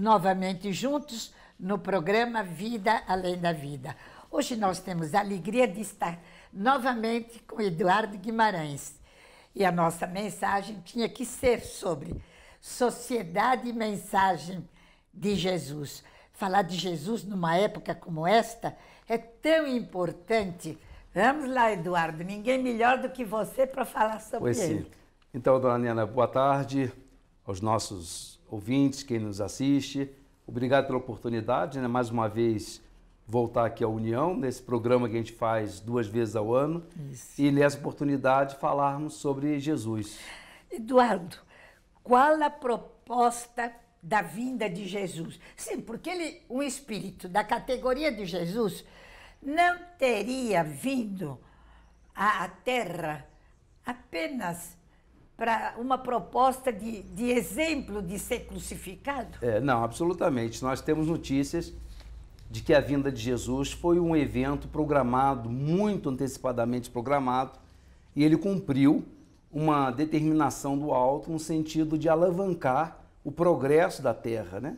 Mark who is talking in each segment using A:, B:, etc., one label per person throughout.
A: novamente juntos no programa Vida Além da Vida. Hoje nós temos a alegria de estar novamente com Eduardo Guimarães. E a nossa mensagem tinha que ser sobre sociedade e mensagem de Jesus. Falar de Jesus numa época como esta é tão importante. Vamos lá, Eduardo, ninguém melhor do que você para falar sobre pois ele. Sim.
B: Então, dona Nena, boa tarde aos nossos ouvintes, quem nos assiste. Obrigado pela oportunidade, né? mais uma vez, voltar aqui à União, nesse programa que a gente faz duas vezes ao ano. Isso. E nessa oportunidade falarmos sobre Jesus.
A: Eduardo, qual a proposta da vinda de Jesus? Sim, porque ele, um espírito da categoria de Jesus, não teria vindo à Terra apenas para uma proposta de, de exemplo de ser crucificado?
B: É, não, absolutamente. Nós temos notícias de que a vinda de Jesus foi um evento programado, muito antecipadamente programado, e ele cumpriu uma determinação do alto no sentido de alavancar o progresso da terra, né?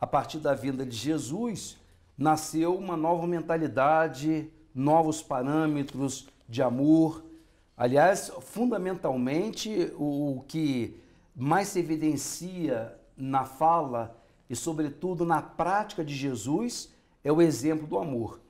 B: A partir da vinda de Jesus, nasceu uma nova mentalidade, novos parâmetros de amor, Aliás, fundamentalmente, o que mais se evidencia na fala e, sobretudo, na prática de Jesus é o exemplo do amor.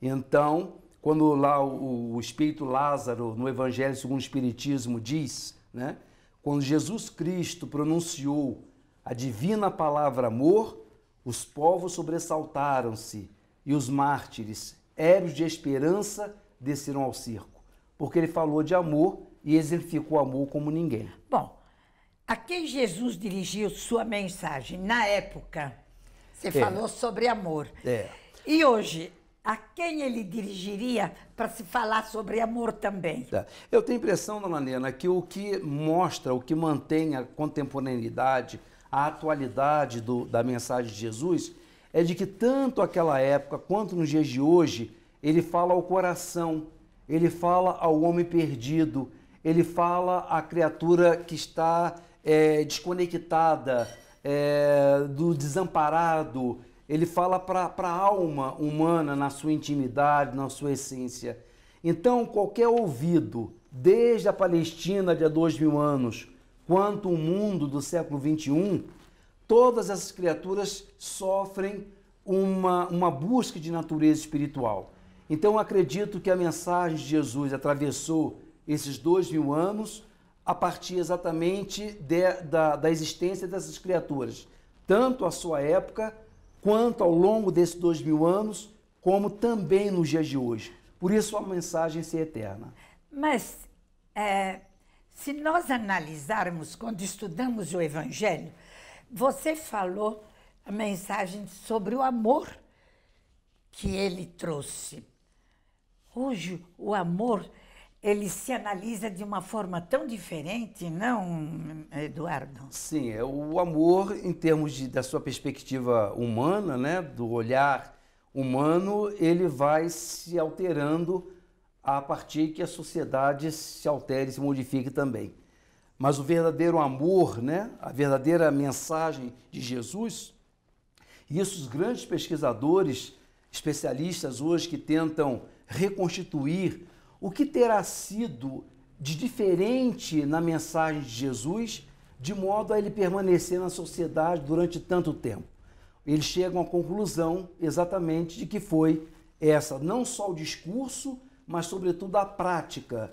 B: Então, quando lá o Espírito Lázaro, no Evangelho segundo o Espiritismo, diz, né, quando Jesus Cristo pronunciou a divina palavra amor, os povos sobressaltaram-se e os mártires, ébrios de esperança, desceram ao circo porque ele falou de amor e exemplificou o amor como ninguém.
A: Bom, a quem Jesus dirigiu sua mensagem na época? Você é. falou sobre amor. É. E hoje, a quem ele dirigiria para se falar sobre amor também?
B: É. Eu tenho a impressão, dona Nena, que o que mostra, o que mantém a contemporaneidade, a atualidade do, da mensagem de Jesus, é de que tanto aquela época quanto nos dias de hoje, ele fala ao coração, ele fala ao homem perdido, ele fala à criatura que está é, desconectada, é, do desamparado, ele fala para a alma humana na sua intimidade, na sua essência. Então, qualquer ouvido, desde a Palestina de há dois mil anos, quanto o mundo do século XXI, todas essas criaturas sofrem uma, uma busca de natureza espiritual. Então acredito que a mensagem de Jesus atravessou esses dois mil anos a partir exatamente de, da, da existência dessas criaturas, tanto a sua época quanto ao longo desses dois mil anos, como também nos dias de hoje. Por isso a mensagem se é eterna.
A: Mas é, se nós analisarmos quando estudamos o Evangelho, você falou a mensagem sobre o amor que ele trouxe Hoje, o amor, ele se analisa de uma forma tão diferente, não, Eduardo?
B: Sim, é o amor, em termos de, da sua perspectiva humana, né, do olhar humano, ele vai se alterando a partir que a sociedade se altere, se modifique também. Mas o verdadeiro amor, né, a verdadeira mensagem de Jesus, e isso os grandes pesquisadores, especialistas hoje que tentam reconstituir o que terá sido de diferente na mensagem de Jesus, de modo a ele permanecer na sociedade durante tanto tempo. Eles chegam à conclusão exatamente de que foi essa, não só o discurso, mas sobretudo a prática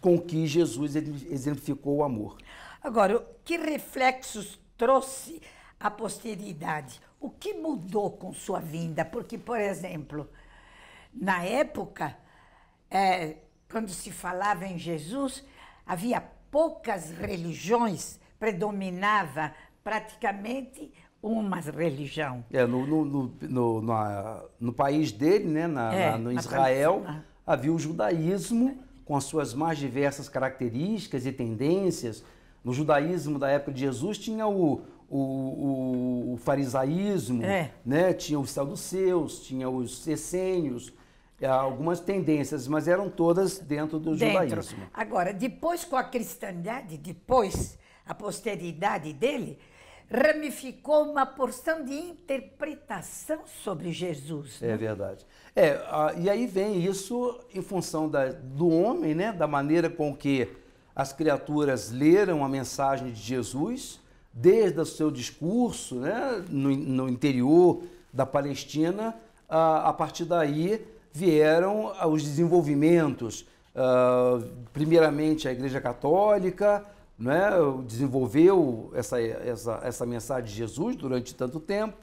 B: com que Jesus exemplificou o amor.
A: Agora, que reflexos trouxe a posteridade? O que mudou com sua vinda? Porque, por exemplo, na época, é, quando se falava em Jesus, havia poucas religiões, predominava praticamente uma religião.
B: É, no, no, no, no, no país dele, né, na, é, na, no Israel, na... Ah. havia o judaísmo com as suas mais diversas características e tendências. No judaísmo da época de Jesus tinha o, o, o, o farisaísmo, é. né? tinha os saduceus, tinha os essênios, algumas tendências, mas eram todas dentro do dentro. judaísmo.
A: Agora, depois com a cristandade, depois a posteridade dele, ramificou uma porção de interpretação sobre Jesus.
B: É né? É verdade. É, a, e aí vem isso em função da, do homem, né, da maneira com que as criaturas leram a mensagem de Jesus, desde o seu discurso né, no, no interior da Palestina, a, a partir daí vieram ah, os desenvolvimentos. Uh, primeiramente, a Igreja Católica né, desenvolveu essa, essa, essa mensagem de Jesus durante tanto tempo.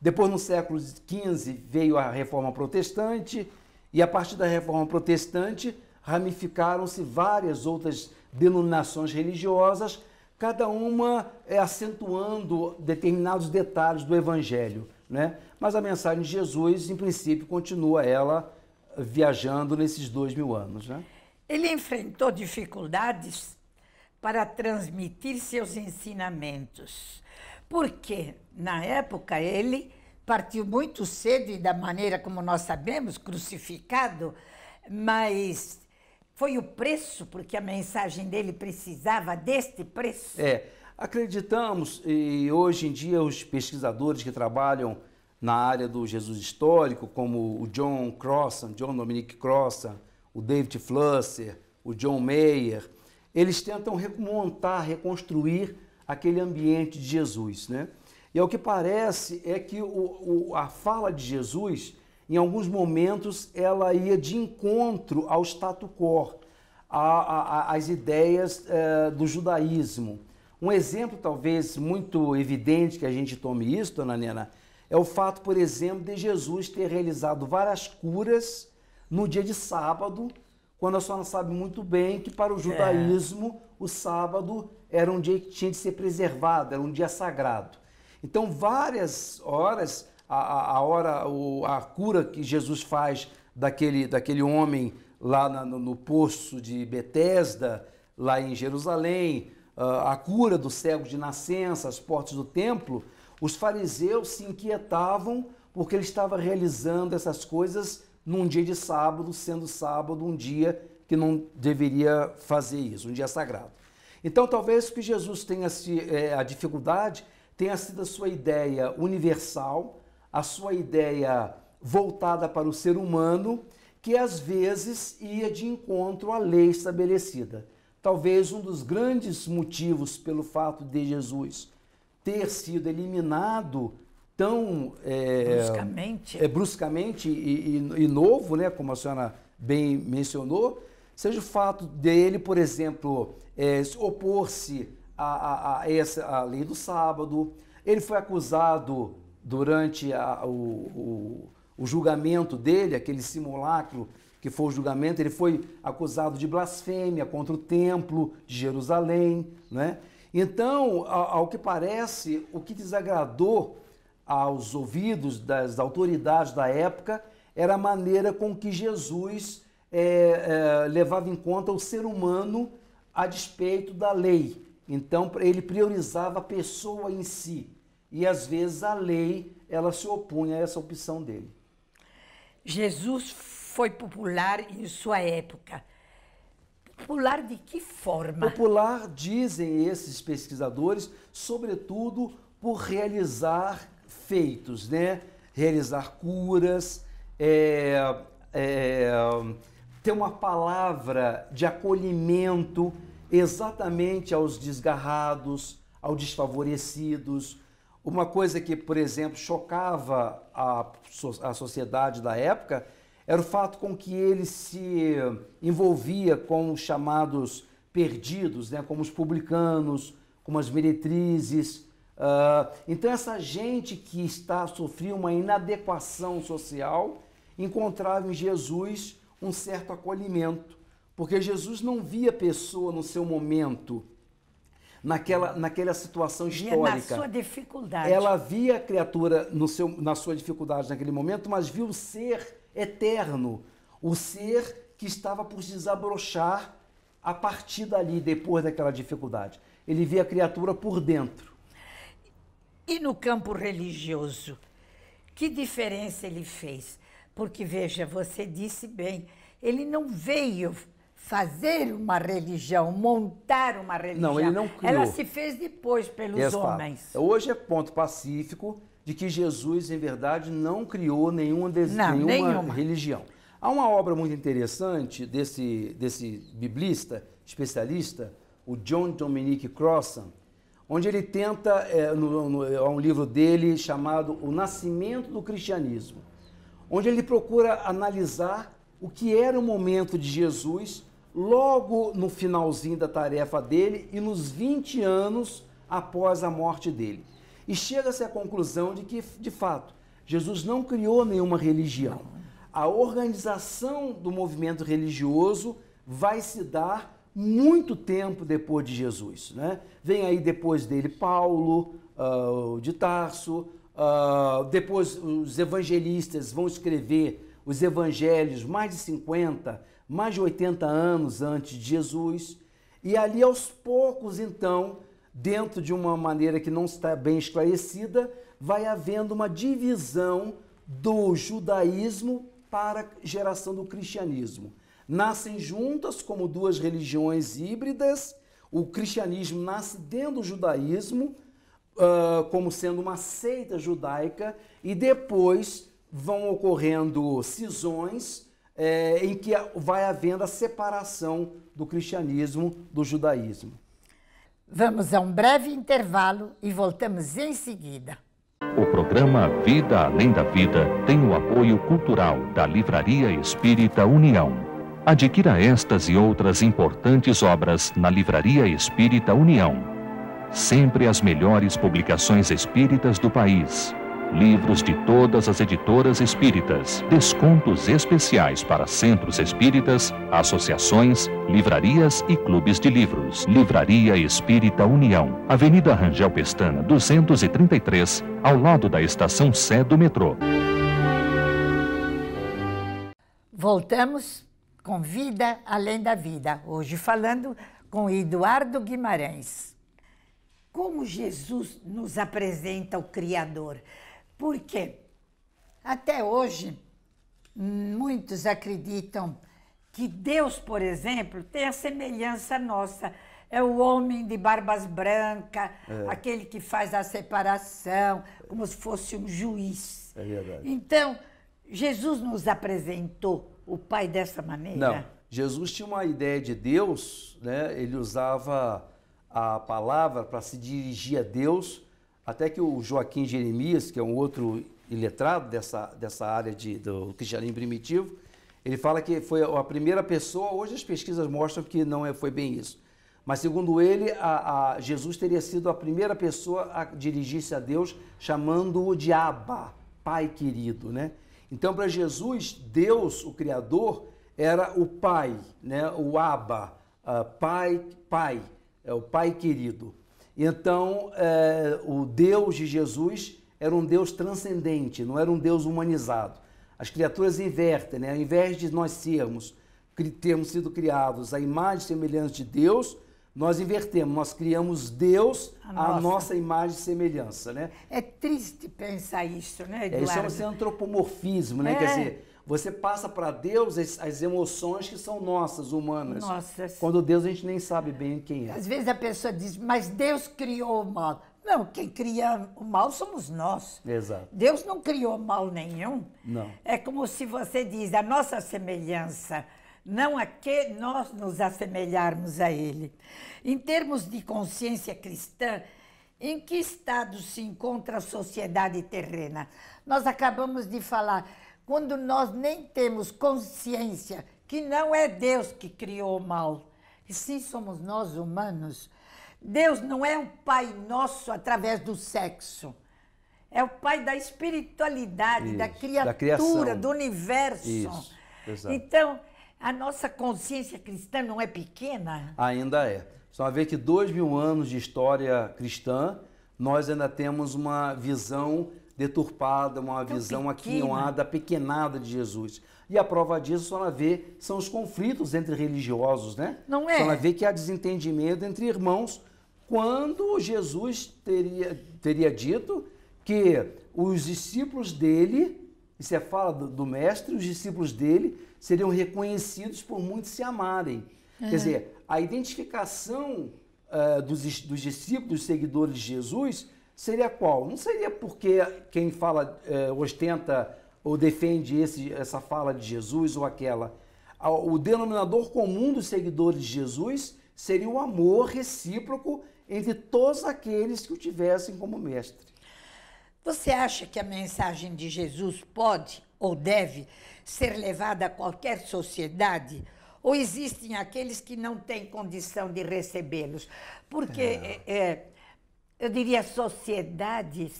B: Depois, no século XV, veio a Reforma Protestante, e a partir da Reforma Protestante ramificaram-se várias outras denominações religiosas, cada uma eh, acentuando determinados detalhes do Evangelho. Né? Mas a mensagem de Jesus, em princípio, continua ela viajando nesses dois mil anos, né?
A: Ele enfrentou dificuldades para transmitir seus ensinamentos, porque na época ele partiu muito cedo e da maneira como nós sabemos, crucificado, mas foi o preço, porque a mensagem dele precisava deste preço. É,
B: acreditamos, e hoje em dia os pesquisadores que trabalham na área do Jesus histórico, como o John Crossan, John Dominic Crossan, o David Flusser, o John Mayer, eles tentam remontar, reconstruir aquele ambiente de Jesus, né? E o que parece é que o, o, a fala de Jesus, em alguns momentos, ela ia de encontro ao status quo, às ideias é, do judaísmo. Um exemplo, talvez, muito evidente que a gente tome isso, dona Nena, é o fato, por exemplo, de Jesus ter realizado várias curas no dia de sábado, quando a senhora sabe muito bem que para o é. judaísmo é. o sábado era um dia que tinha de ser preservado, era um dia sagrado. Então, várias horas, a, a hora, a cura que Jesus faz daquele, daquele homem lá na, no, no poço de Betesda, lá em Jerusalém, ah, a cura do cego de nascença, as portas do templo, os fariseus se inquietavam porque ele estava realizando essas coisas num dia de sábado, sendo sábado um dia que não deveria fazer isso, um dia sagrado. Então, talvez que Jesus tenha se, é, a dificuldade tenha sido a sua ideia universal, a sua ideia voltada para o ser humano, que às vezes ia de encontro à lei estabelecida. Talvez um dos grandes motivos pelo fato de Jesus ter sido eliminado tão é, bruscamente, é, bruscamente e, e, e, novo, né, como a senhora bem mencionou, seja o fato dele, por exemplo, é, opor-se a, a, a, essa a lei do sábado, ele foi acusado durante a, o, o, o julgamento dele, aquele simulacro que foi o julgamento, ele foi acusado de blasfêmia contra o templo de Jerusalém, né? Então, ao que parece, o que desagradou aos ouvidos das autoridades da época era a maneira com que Jesus é, é, levava em conta o ser humano a despeito da lei. Então, ele priorizava a pessoa em si. E às vezes a lei ela se opunha a essa opção dele.
A: Jesus foi popular em sua época Popular de que forma?
B: Popular, dizem esses pesquisadores, sobretudo por realizar feitos, né? Realizar curas, é, é, ter uma palavra de acolhimento exatamente aos desgarrados, aos desfavorecidos. Uma coisa que, por exemplo, chocava a, a sociedade da época era o fato com que ele se envolvia com os chamados perdidos, né, como os publicanos, como as meretrizes. Uh, então, essa gente que está sofria uma inadequação social encontrava em Jesus um certo acolhimento, porque Jesus não via a pessoa no seu momento, naquela, naquela situação histórica. Via na sua
A: dificuldade. Ela
B: via a criatura no seu, na sua dificuldade naquele momento, mas viu o ser eterno, o ser que estava por desabrochar a partir dali, depois daquela dificuldade. Ele via a criatura por dentro.
A: E no campo religioso, que diferença ele fez? Porque veja, você disse bem, ele não veio fazer uma religião, montar uma religião. Não, ele não criou. Ela se fez depois pelos homens.
B: Hoje é ponto pacífico de que Jesus, em verdade, não criou nenhuma, des... não, nenhuma, nenhuma, religião. Há uma obra muito interessante desse, desse biblista, especialista, o John Dominic Crossan, onde ele tenta, é, no, no, é, há um livro dele chamado O Nascimento do Cristianismo, onde ele procura analisar o que era o momento de Jesus logo no finalzinho da tarefa dele e nos 20 anos após a morte dele. E chega-se à conclusão de que, de fato, Jesus não criou nenhuma religião. A organização do movimento religioso vai se dar muito tempo depois de Jesus. Né? Vem aí depois dele Paulo, uh, de Tarso, uh, depois os evangelistas vão escrever os evangelhos mais de 50, mais de 80 anos antes de Jesus. E ali, aos poucos, então, dentro de uma maneira que não está bem esclarecida, vai havendo uma divisão do judaísmo para a geração do cristianismo. Nascem juntas como duas religiões híbridas, o cristianismo nasce dentro do judaísmo, uh, como sendo uma seita judaica, e depois vão ocorrendo cisões é, em que vai havendo a separação do cristianismo do judaísmo.
A: Vamos a um breve intervalo e voltamos em seguida.
B: O programa Vida Além da Vida tem o apoio cultural da Livraria Espírita União. Adquira estas e outras importantes obras na Livraria Espírita União. Sempre as melhores publicações espíritas do país livros de todas as editoras espíritas, descontos especiais para centros espíritas, associações, livrarias e clubes de livros. Livraria Espírita União, Avenida Rangel Pestana, 233, ao lado da estação Sé do metrô.
A: Voltamos com Vida Além da Vida, hoje falando com Eduardo Guimarães. Como Jesus nos apresenta o Criador? Porque até hoje muitos acreditam que Deus, por exemplo, tem a semelhança nossa. É o homem de barbas brancas, é. aquele que faz a separação, como se fosse um juiz. É verdade. Então, Jesus nos apresentou o Pai dessa maneira? Não.
B: Jesus tinha uma ideia de Deus, né? ele usava a palavra para se dirigir a Deus, até que o Joaquim Jeremias, que é um outro iletrado dessa, dessa área de, do cristianismo primitivo, ele fala que foi a primeira pessoa, hoje as pesquisas mostram que não é, foi bem isso. Mas segundo ele, a, a Jesus teria sido a primeira pessoa a dirigir-se a Deus chamando-o de Abba, Pai querido, né? Então para Jesus, Deus, o Criador, era o Pai, né? O Abba, ah, Pai, Pai, é o Pai querido. Então, é, o Deus de Jesus era um Deus transcendente, não era um Deus humanizado. As criaturas invertem, né? Ao invés de nós sermos, termos sido criados à imagem e semelhança de Deus, nós invertemos, nós criamos Deus à nossa. nossa. imagem e semelhança, né? É triste pensar isso, né, Eduardo? É, isso é um antropomorfismo, né? É. Quer dizer, você passa para Deus as, as, emoções que são nossas, humanas. Nossas. Quando Deus a gente nem sabe bem quem é. Às
A: vezes a pessoa diz, mas Deus criou o mal. Não, quem cria o mal somos nós. Exato. Deus não criou mal nenhum. Não. É como se você diz, a nossa semelhança, não a que nós nos assemelharmos a Ele. Em termos de consciência cristã, em que estado se encontra a sociedade terrena? Nós acabamos de falar quando nós nem temos consciência que não é Deus que criou o mal, e sim somos nós humanos. Deus não é o Pai nosso através do sexo. É o Pai da espiritualidade, Isso, da criatura, da do universo. Isso, Então, a nossa consciência cristã não é pequena?
B: Ainda é. Só ver que dois mil anos de história cristã, nós ainda temos uma visão deturpada, uma Tão visão pequena. aquinhoada, pequenada de Jesus. E a prova disso só ela vê são os conflitos entre religiosos, né? Não é? Só ela vê que há desentendimento entre irmãos, quando Jesus teria, teria dito que os discípulos dele, isso é fala do, do mestre, os discípulos dele seriam reconhecidos por muitos se amarem.
A: Quer dizer,
B: a identificação uh, dos, dos discípulos, dos seguidores de Jesus, seria qual? Não seria porque quem fala, é, ostenta ou defende esse, essa fala de Jesus ou aquela. O denominador comum dos seguidores de Jesus seria o amor recíproco entre todos aqueles que o tivessem como
A: mestre. Você acha que a mensagem de Jesus pode ou deve ser levada a qualquer sociedade? Ou existem aqueles que não têm condição de recebê-los? Porque é. É, é eu diria, sociedades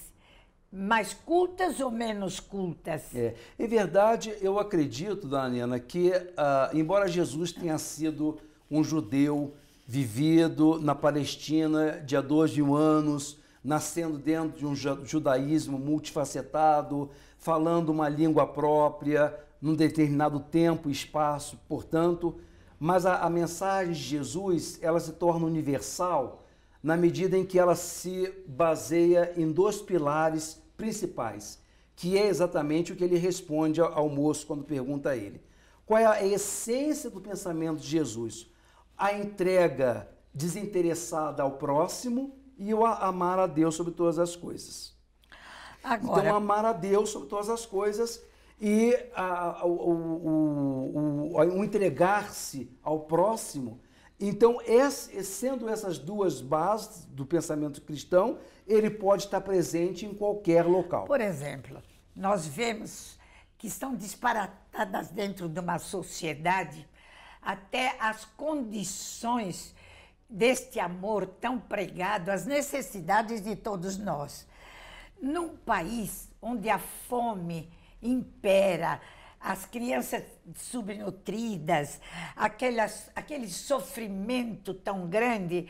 A: mais cultas ou menos cultas?
B: É, em verdade, eu acredito, Daniela, que uh, embora Jesus tenha sido um judeu vivido na Palestina de há dois mil anos, nascendo dentro de um judaísmo multifacetado, falando uma língua própria, num determinado tempo e espaço, portanto, mas a, a mensagem de Jesus, ela se torna universal, na medida em que ela se baseia em dois pilares principais, que é exatamente o que ele responde ao moço quando pergunta a ele. Qual é a essência do pensamento de Jesus? A entrega desinteressada ao próximo e o amar a Deus sobre todas as coisas. Agora... Então, amar a Deus sobre todas as coisas e a, o, o, o, o entregar-se ao próximo então, esse, sendo essas duas bases do pensamento cristão, ele pode estar presente em qualquer local. Por
A: exemplo, nós vemos que estão disparatadas dentro de uma sociedade até as condições deste amor tão pregado, as necessidades de todos nós. Num país onde a fome impera, as crianças subnutridas, aquelas, aquele sofrimento tão grande,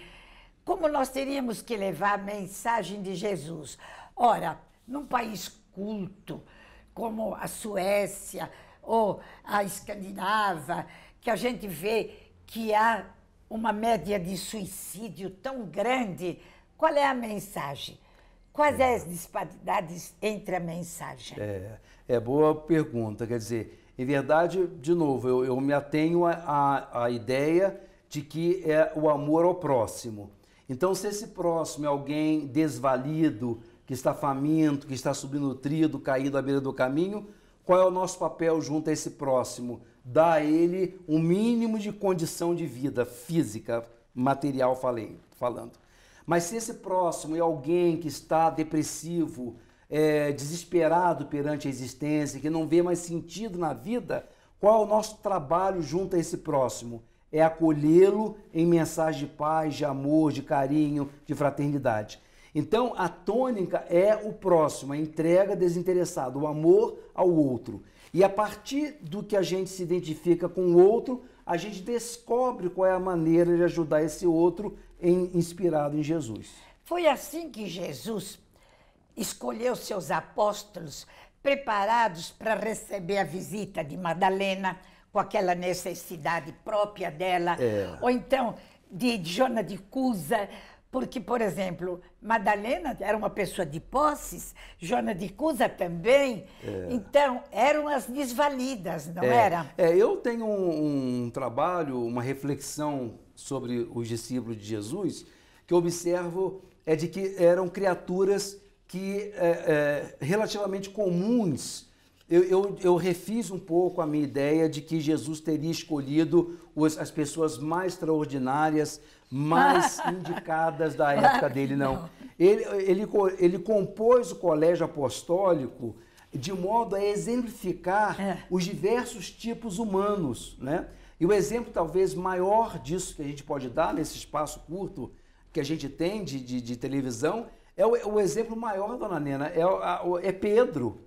A: como nós teríamos que levar a mensagem de Jesus? Ora, num país culto como a Suécia ou a Escandinava, que a gente vê que há uma média de suicídio tão grande, qual é a mensagem? Quais é as disparidades entre a mensagem?
B: É, é boa pergunta. Quer dizer, em verdade, de novo, eu, eu me atenho à ideia de que é o amor ao próximo. Então, se esse próximo é alguém desvalido, que está faminto, que está subnutrido, caído à beira do caminho, qual é o nosso papel junto a esse próximo? Dá a ele um mínimo de condição de vida física, material falei, falando. Mas se esse próximo é alguém que está depressivo, é, desesperado perante a existência, que não vê mais sentido na vida, qual é o nosso trabalho junto a esse próximo? É acolhê-lo em mensagem de paz, de amor, de carinho, de fraternidade. Então, a tônica é o próximo, a entrega desinteressada, o amor ao outro. E a partir do que a gente se identifica com o outro, a gente descobre qual é a maneira de ajudar esse outro em, inspirado em Jesus.
A: Foi assim que Jesus escolheu seus apóstolos preparados para receber a visita de Madalena, com aquela necessidade própria dela, é. ou então de Jona de Cusa, porque, por exemplo, Madalena era uma pessoa de posses, Joana de Cusa também. É. Então, eram as desvalidas, não é. era?
B: É, eu tenho um, um trabalho, uma reflexão sobre os discípulos de Jesus, que eu observo é de que eram criaturas que é, é, relativamente comuns eu, eu, eu, refiz um pouco a minha ideia de que Jesus teria escolhido os, as pessoas mais extraordinárias, mais indicadas da época dele, não. Ele, ele, ele compôs o colégio apostólico de modo a exemplificar é. os diversos tipos humanos, né? E o exemplo talvez maior disso que a gente pode dar nesse espaço curto que a gente tem de, de, de televisão é o, é o, exemplo maior, dona Nena, é, é Pedro.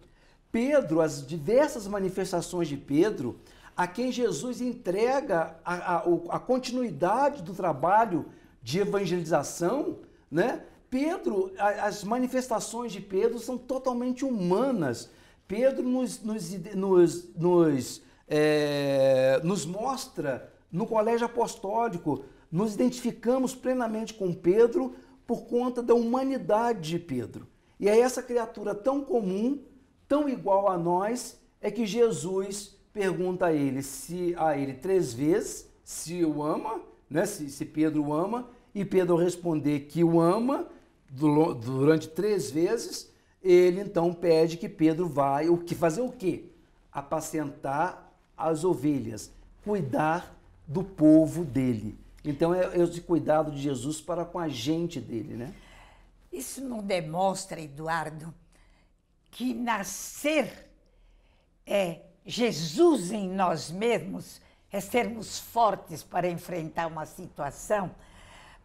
B: Pedro, as diversas manifestações de Pedro, a quem Jesus entrega a, a, a continuidade do trabalho de evangelização, né? Pedro, a, as manifestações de Pedro são totalmente humanas. Pedro nos, nos, nos, nos, é, nos mostra no colégio apostólico, nos identificamos plenamente com Pedro por conta da humanidade de Pedro. E é essa criatura tão comum tão igual a nós, é que Jesus pergunta a ele, se a ele três vezes, se o ama, né? se, se Pedro o ama, e Pedro responder que o ama durante três vezes, ele então pede que Pedro vá, o que fazer o quê? Apacentar as ovelhas, cuidar do povo dele. Então é, é esse cuidado de Jesus para com a gente dele, né?
A: Isso não demonstra, Eduardo, que nascer é Jesus em nós mesmos, é sermos fortes para enfrentar uma situação,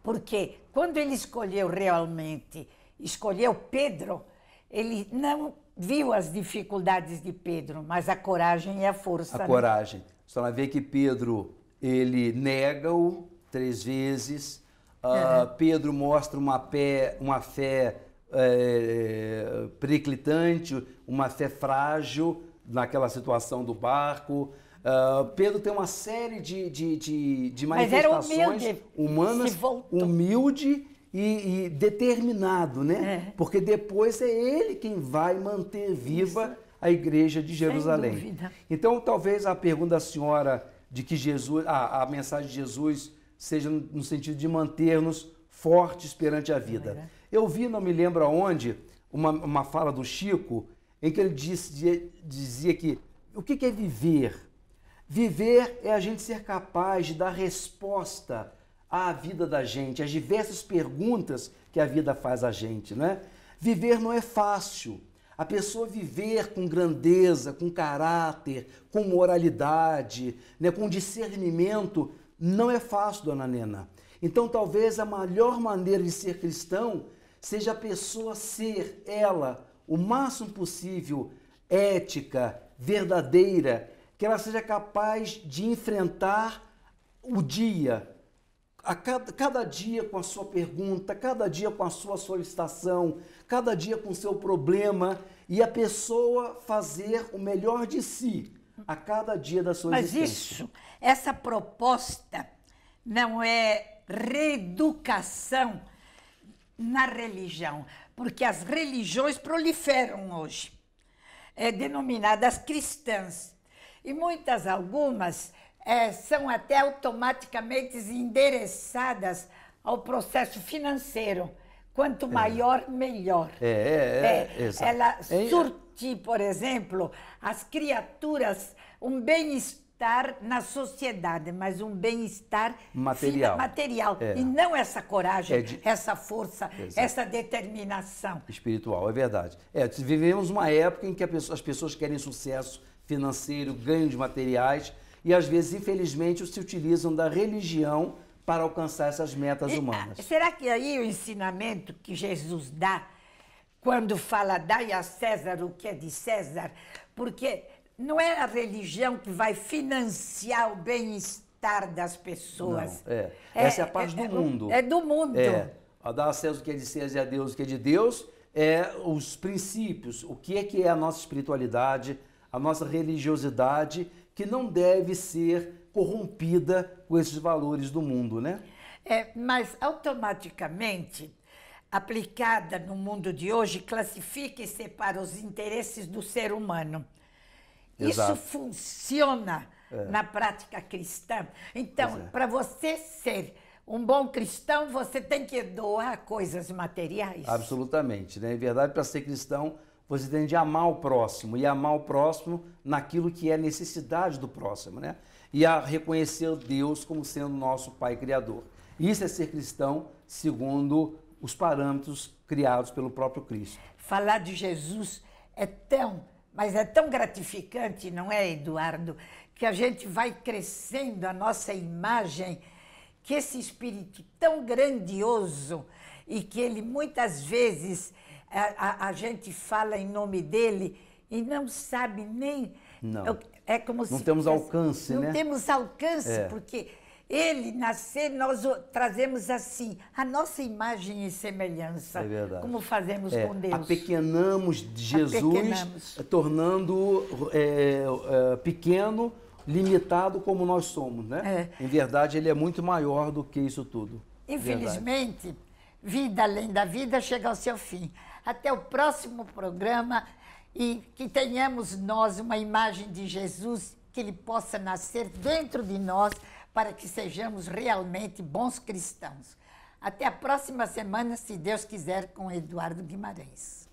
A: porque quando ele escolheu realmente, escolheu Pedro, ele não viu as dificuldades de Pedro, mas a coragem e a força. A né? coragem.
B: Só vê que Pedro, ele nega-o três vezes. Uhum. Uh, Pedro mostra uma, pé, uma fé é, é, periclitante, uma fé frágil naquela situação do barco. Uh, Pedro tem uma série de, de, de, de manifestações humilde, humanas, humilde e, e, determinado, né? É. Porque depois é ele quem vai manter viva Isso. a igreja de Jerusalém. Então, talvez a pergunta da senhora de que Jesus, a, a mensagem de Jesus seja no, no sentido de manter-nos fortes perante a vida. É eu vi, não me lembro aonde, uma, uma fala do Chico em que ele disse, dizia que o que, que é viver? Viver é a gente ser capaz de dar resposta à vida da gente, às diversas perguntas que a vida faz a gente, né? Viver não é fácil. A pessoa viver com grandeza, com caráter, com moralidade, né, com discernimento, não é fácil, dona Nena. Então, talvez a melhor maneira de ser cristão seja a pessoa ser ela o máximo possível ética, verdadeira, que ela seja capaz de enfrentar o dia, a cada, cada, dia com a sua pergunta, cada dia com a sua solicitação, cada dia com o seu problema e a pessoa fazer o melhor de si a cada dia da sua Mas existência. Mas isso,
A: essa proposta não é reeducação na religião, porque as religiões proliferam hoje, é, denominadas cristãs. E muitas, algumas, é, são até automaticamente endereçadas ao processo financeiro. Quanto é. maior, é. melhor. É, é, é, é Ela é, é. surte, por exemplo, as criaturas um bem-estar bem-estar na sociedade, mas um bem-estar material. material. É. E não essa coragem, é de... essa força, Exato. essa determinação.
B: Espiritual, é verdade. É, vivemos uma época em que pessoa, as pessoas querem sucesso financeiro, ganho de materiais, e às vezes, infelizmente, se utilizam da religião para alcançar essas metas e, humanas. Ah,
A: será que aí o ensinamento que Jesus dá quando fala dai a César o que é de César, porque não é a religião que vai financiar o bem-estar das pessoas. Não, é. é. Essa é a paz é, do é, mundo. É do mundo. É.
B: A dar a César o que é de César e a Deus o que é de Deus é os princípios, o que é que é a nossa espiritualidade, a nossa religiosidade, que não deve ser corrompida com esses valores do mundo, né?
A: É, mas automaticamente, aplicada no mundo de hoje, classifica e separa os interesses do ser humano. Exato. Isso funciona é. na prática cristã. Então, é. para você ser um bom cristão, você tem que doar coisas materiais.
B: Absolutamente. Né? Em verdade, para ser cristão, você tem de amar o próximo e amar o próximo naquilo que é necessidade do próximo, né? E a reconhecer Deus como sendo nosso Pai Criador. Isso é ser cristão segundo os parâmetros criados pelo próprio Cristo.
A: Falar de Jesus é tão mas é tão gratificante, não é, Eduardo? Que a gente vai crescendo a nossa imagem, que esse espírito tão grandioso e que ele muitas vezes a, a, a gente fala em nome dele e não sabe nem. Não. É como não se, temos
B: alcance, não né? Não temos
A: alcance, é. porque ele nascer, nós trazemos assim, a nossa imagem e semelhança. É verdade. Como fazemos é, com Deus.
B: Apequenamos Jesus, apequenamos. tornando é, é, pequeno, limitado como nós somos, né? É. Em verdade, ele é muito maior do que isso tudo. Infelizmente,
A: verdade. vida além da vida chega ao seu fim. Até o próximo programa e que tenhamos nós uma imagem de Jesus, que ele possa nascer dentro de nós para que sejamos realmente bons cristãos. Até a próxima semana, se Deus quiser, com Eduardo Guimarães.